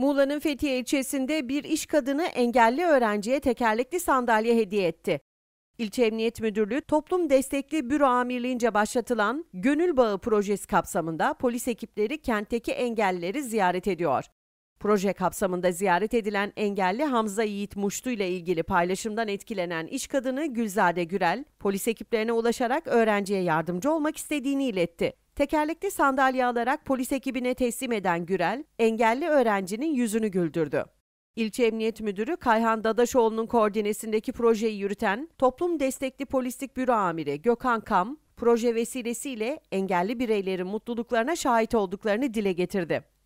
Muğla'nın Fethiye ilçesinde bir iş kadını engelli öğrenciye tekerlekli sandalye hediye etti. İlçe Emniyet Müdürlüğü Toplum Destekli Büro Amirliğince başlatılan Gönül Bağı projesi kapsamında polis ekipleri kentteki engellileri ziyaret ediyor. Proje kapsamında ziyaret edilen engelli Hamza Yiğit Muştu ile ilgili paylaşımdan etkilenen iş kadını Gülzade Gürel, polis ekiplerine ulaşarak öğrenciye yardımcı olmak istediğini iletti. Tekerlekli sandalye alarak polis ekibine teslim eden Gürel, engelli öğrencinin yüzünü güldürdü. İlçe Emniyet Müdürü Kayhan Dadaşoğlu'nun koordinesindeki projeyi yürüten Toplum Destekli Polislik Büro Amiri Gökhan Kam, proje vesilesiyle engelli bireylerin mutluluklarına şahit olduklarını dile getirdi.